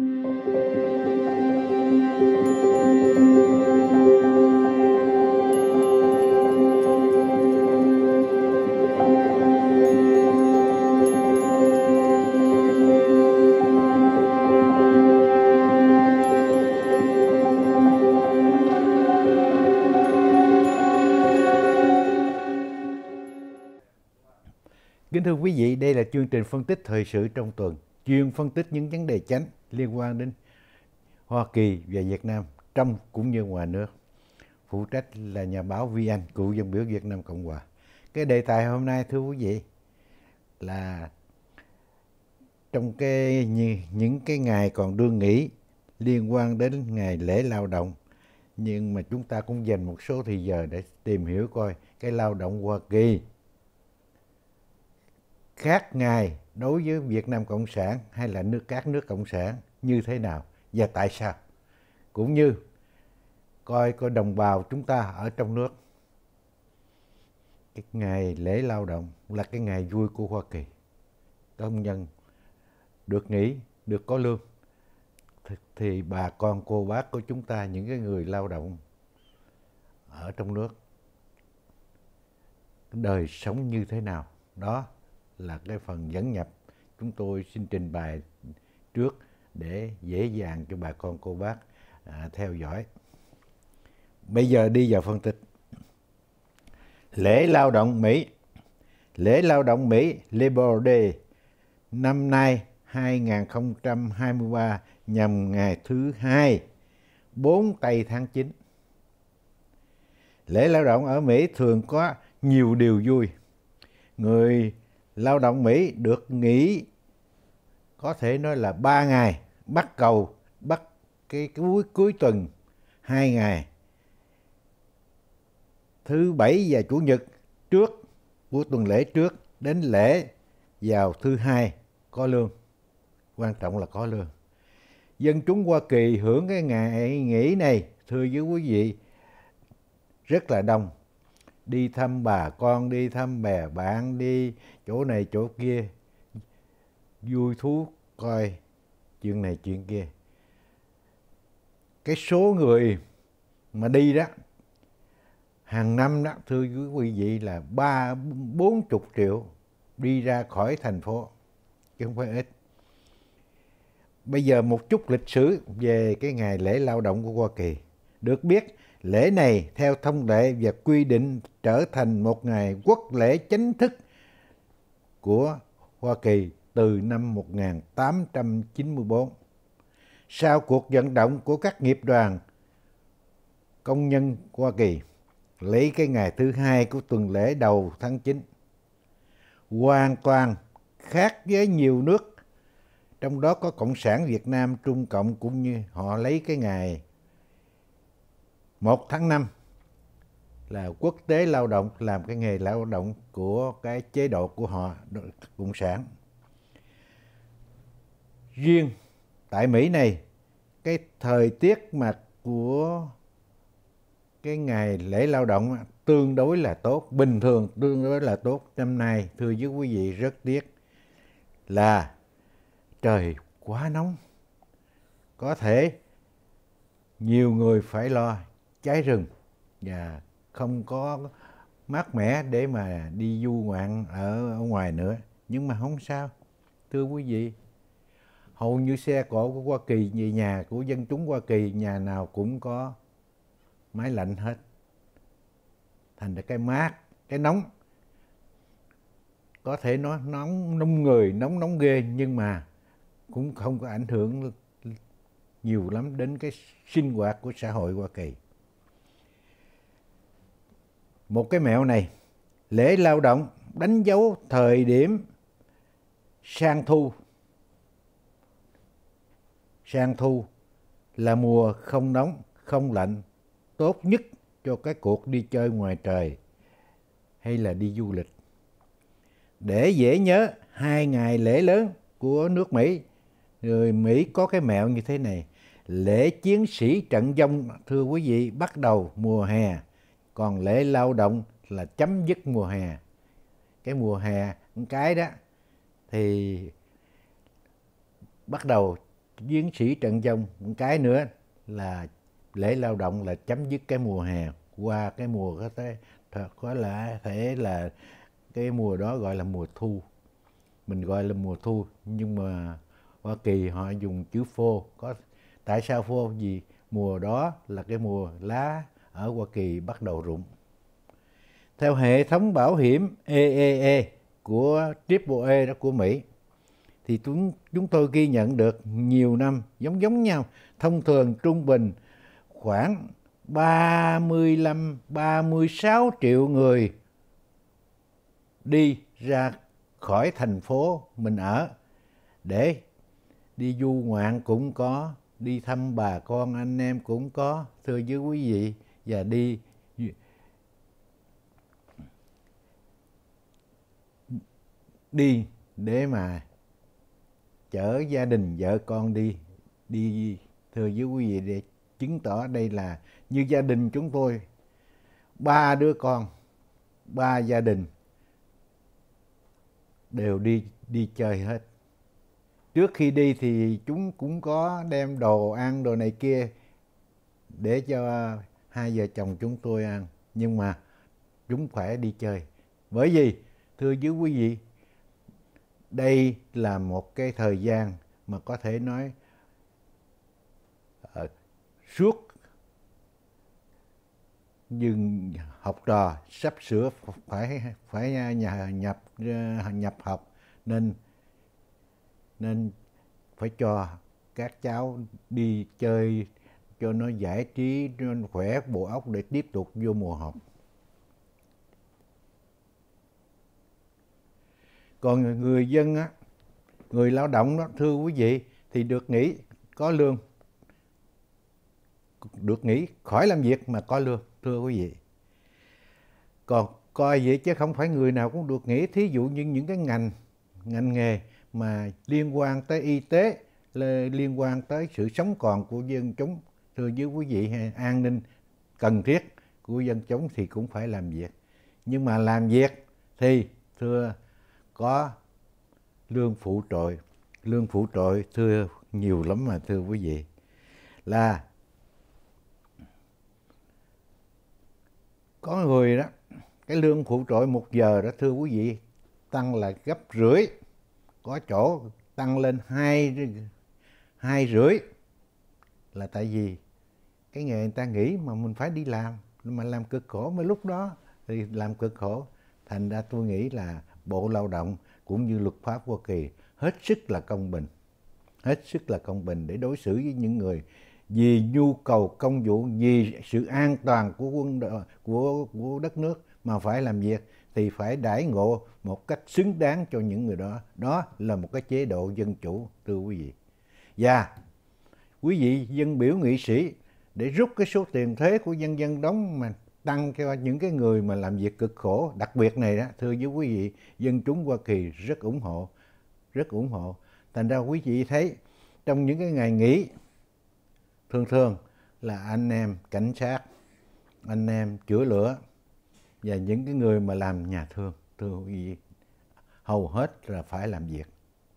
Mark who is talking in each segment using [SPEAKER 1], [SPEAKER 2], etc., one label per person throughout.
[SPEAKER 1] Kính thưa quý vị, đây là chương trình phân tích thời sự trong tuần chuyên phân tích những vấn đề chính liên quan đến Hoa Kỳ và Việt Nam trong cũng như ngoài nước. Phụ trách là nhà báo VN, cựu dân biểu Việt Nam Cộng Hòa. Cái đề tài hôm nay thưa quý vị là trong cái những cái ngày còn đương nghỉ liên quan đến ngày lễ lao động nhưng mà chúng ta cũng dành một số thời giờ để tìm hiểu coi cái lao động Hoa Kỳ khác ngài đối với Việt Nam Cộng sản hay là nước các nước Cộng sản như thế nào và tại sao. Cũng như coi coi đồng bào chúng ta ở trong nước. Cái ngày lễ lao động là cái ngày vui của Hoa Kỳ. Công nhân được nghỉ, được có lương. Thì, thì bà con cô bác của chúng ta, những cái người lao động ở trong nước đời sống như thế nào đó là cái phần dẫn nhập chúng tôi xin trình bày trước để dễ dàng cho bà con cô bác à, theo dõi. Bây giờ đi vào phân tích. Lễ lao động Mỹ Lễ lao động Mỹ Labor Day năm nay 2023 nhằm ngày thứ hai 4 tây tháng 9. Lễ lao động ở Mỹ thường có nhiều điều vui. Người lao động Mỹ được nghỉ có thể nói là 3 ngày, bắt cầu, bắt cái cuối cuối tuần 2 ngày. Thứ bảy và chủ nhật trước của tuần lễ trước đến lễ vào thứ hai có lương. Quan trọng là có lương. Dân chúng Hoa Kỳ hưởng cái ngày nghỉ này, thưa với quý vị, rất là đông đi thăm bà con đi thăm bè bạn đi chỗ này chỗ kia vui thú coi chuyện này chuyện kia cái số người mà đi đó hàng năm đó thưa quý vị là ba bốn chục triệu đi ra khỏi thành phố chứ không phải ít bây giờ một chút lịch sử về cái ngày lễ lao động của hoa kỳ được biết Lễ này theo thông lệ và quy định trở thành một ngày quốc lễ chính thức của Hoa Kỳ từ năm 1894. Sau cuộc vận động của các nghiệp đoàn công nhân Hoa Kỳ lấy cái ngày thứ hai của tuần lễ đầu tháng 9 hoàn toàn khác với nhiều nước trong đó có Cộng sản Việt Nam, Trung Cộng cũng như họ lấy cái ngày 1 tháng 5 là quốc tế lao động làm cái nghề lao động của cái chế độ của họ cộng sản riêng tại Mỹ này cái thời tiết mà của cái ngày lễ lao động tương đối là tốt bình thường tương đối là tốt năm nay thưa với quý vị rất tiếc là trời quá nóng có thể nhiều người phải lo cháy rừng và không có mát mẻ để mà đi du ngoạn ở, ở ngoài nữa nhưng mà không sao thưa quý vị hầu như xe cổ của Hoa Kỳ về nhà của dân chúng Hoa Kỳ nhà nào cũng có máy lạnh hết thành ra cái mát cái nóng có thể nó nóng nóng người nóng nóng ghê nhưng mà cũng không có ảnh hưởng nhiều lắm đến cái sinh hoạt của xã hội Hoa Kỳ một cái mẹo này lễ lao động đánh dấu thời điểm sang thu sang thu là mùa không nóng không lạnh tốt nhất cho cái cuộc đi chơi ngoài trời hay là đi du lịch để dễ nhớ hai ngày lễ lớn của nước Mỹ người Mỹ có cái mẹo như thế này lễ chiến sĩ trận dông thưa quý vị bắt đầu mùa hè còn lễ lao động là chấm dứt mùa hè cái mùa hè cái đó thì bắt đầu chiến sĩ trận dông một cái nữa là lễ lao động là chấm dứt cái mùa hè qua cái mùa có thể thật có lẽ thể là cái mùa đó gọi là mùa thu mình gọi là mùa thu nhưng mà Hoa Kỳ họ dùng chữ phô có tại sao phô vì mùa đó là cái mùa lá ở Hoa Kỳ bắt đầu rụng. Theo hệ thống bảo hiểm EEE e e của AAA đó của Mỹ, thì chúng, chúng tôi ghi nhận được nhiều năm giống giống nhau, thông thường trung bình khoảng 35 36 triệu người đi ra khỏi thành phố mình ở để đi du ngoạn cũng có, đi thăm bà con anh em cũng có, thưa với quý vị và đi đi để mà chở gia đình vợ con đi đi thưa với quý vị để chứng tỏ đây là như gia đình chúng tôi ba đứa con ba gia đình đều đi đi chơi hết trước khi đi thì chúng cũng có đem đồ ăn đồ này kia để cho hai vợ chồng chúng tôi ăn nhưng mà chúng khỏe đi chơi bởi vì thưa chứ quý vị đây là một cái thời gian mà có thể nói uh, suốt dừng học trò sắp sửa phải phải nhà nhập ờ, nhập học nên nên phải cho các cháu đi chơi cho nó giải trí cho nó khỏe bộ óc để tiếp tục vô mùa học còn người dân á người lao động đó thưa quý vị thì được nghỉ có lương được nghỉ khỏi làm việc mà có lương thưa quý vị còn coi vậy chứ không phải người nào cũng được nghỉ thí dụ như những cái ngành ngành nghề mà liên quan tới y tế liên quan tới sự sống còn của dân chúng thưa với quý vị an ninh cần thiết của dân chúng thì cũng phải làm việc nhưng mà làm việc thì thưa có lương phụ trội lương phụ trội thưa nhiều lắm mà thưa quý vị là có người đó cái lương phụ trội một giờ đó thưa quý vị tăng là gấp rưỡi có chỗ tăng lên hai hai rưỡi là tại vì cái nghề người ta nghĩ mà mình phải đi làm mà làm cực khổ mà lúc đó thì làm cực khổ thành ra tôi nghĩ là bộ lao động cũng như luật pháp hoa kỳ hết sức là công bình hết sức là công bình để đối xử với những người vì nhu cầu công vụ vì sự an toàn của quân đội, của của đất nước mà phải làm việc thì phải đãi ngộ một cách xứng đáng cho những người đó đó là một cái chế độ dân chủ thưa quý vị và quý vị dân biểu nghị sĩ để rút cái số tiền thuế của dân dân đóng mà tăng cho những cái người mà làm việc cực khổ đặc biệt này đó thưa với quý vị dân chúng Hoa Kỳ rất ủng hộ rất ủng hộ thành ra quý vị thấy trong những cái ngày nghỉ thường thường là anh em cảnh sát anh em chữa lửa và những cái người mà làm nhà thương thưa quý vị hầu hết là phải làm việc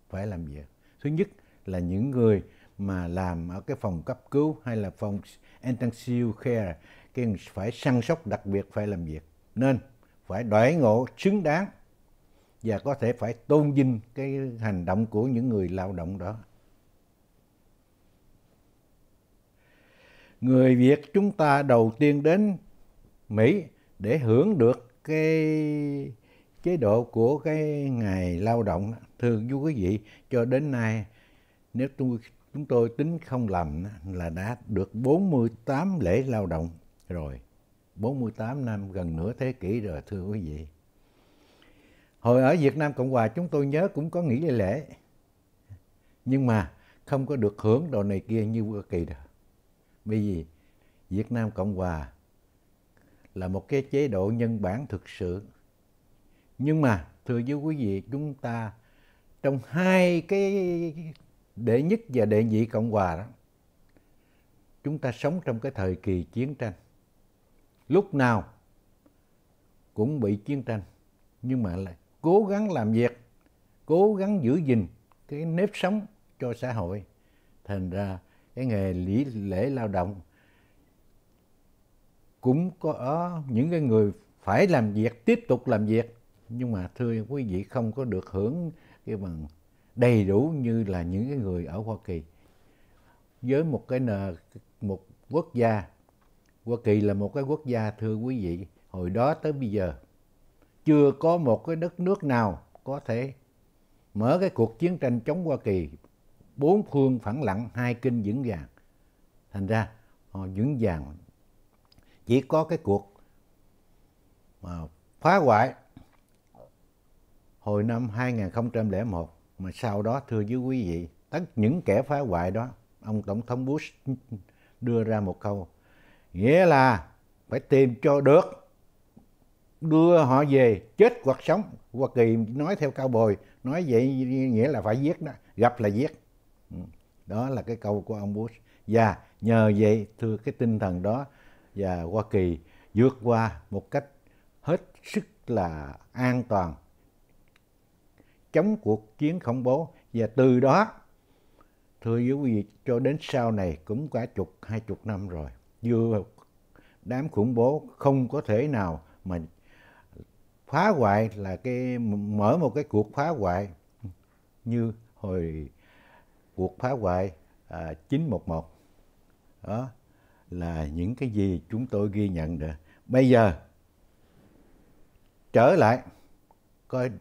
[SPEAKER 1] phải làm việc thứ nhất là những người mà làm ở cái phòng cấp cứu hay là phòng intensive care cái phải săn sóc đặc biệt phải làm việc nên phải đãi ngộ xứng đáng và có thể phải tôn vinh cái hành động của những người lao động đó. Người Việt chúng ta đầu tiên đến Mỹ để hưởng được cái chế độ của cái ngày lao động thưa quý vị cho đến nay nếu tôi chúng tôi tính không lầm là đã được 48 lễ lao động rồi. 48 năm, gần nửa thế kỷ rồi thưa quý vị. Hồi ở Việt Nam Cộng Hòa chúng tôi nhớ cũng có nghỉ lễ. Nhưng mà không có được hưởng đồ này kia như vừa Kỳ đâu. Bởi vì Việt Nam Cộng Hòa là một cái chế độ nhân bản thực sự. Nhưng mà thưa với quý vị chúng ta trong hai cái đệ nhất và đệ nhị cộng hòa đó chúng ta sống trong cái thời kỳ chiến tranh lúc nào cũng bị chiến tranh nhưng mà lại cố gắng làm việc cố gắng giữ gìn cái nếp sống cho xã hội thành ra cái nghề lý lễ lao động cũng có những cái người phải làm việc tiếp tục làm việc nhưng mà thưa quý vị không có được hưởng cái bằng đầy đủ như là những cái người ở Hoa Kỳ. Với một cái một quốc gia, Hoa Kỳ là một cái quốc gia thưa quý vị, hồi đó tới bây giờ chưa có một cái đất nước nào có thể mở cái cuộc chiến tranh chống Hoa Kỳ bốn phương phẳng lặng hai kinh vững vàng. Thành ra họ vững vàng chỉ có cái cuộc mà phá hoại hồi năm 2001 mà sau đó thưa với quý vị tất những kẻ phá hoại đó ông tổng thống Bush đưa ra một câu nghĩa là phải tìm cho được đưa họ về chết hoặc sống hoa kỳ nói theo cao bồi nói vậy nghĩa là phải giết đó gặp là giết ừ, đó là cái câu của ông Bush và nhờ vậy thưa cái tinh thần đó và Hoa Kỳ vượt qua một cách hết sức là an toàn chống cuộc chiến khủng bố và từ đó thưa quý vị cho đến sau này cũng cả chục hai chục năm rồi vừa đám khủng bố không có thể nào mà phá hoại là cái mở một cái cuộc phá hoại như hồi cuộc phá hoại à, 911 đó là những cái gì chúng tôi ghi nhận được bây giờ trở lại coi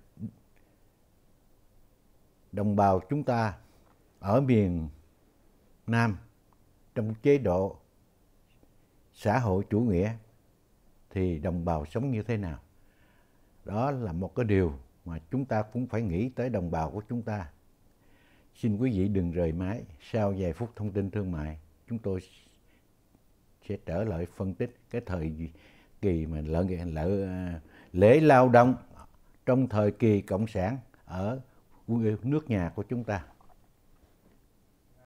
[SPEAKER 1] đồng bào chúng ta ở miền Nam trong chế độ xã hội chủ nghĩa thì đồng bào sống như thế nào. Đó là một cái điều mà chúng ta cũng phải nghĩ tới đồng bào của chúng ta. Xin quý vị đừng rời máy, sau vài phút thông tin thương mại, chúng tôi sẽ trở lại phân tích cái thời kỳ mà lợi, lợi lễ lao động trong thời kỳ cộng sản ở nước nhà của chúng ta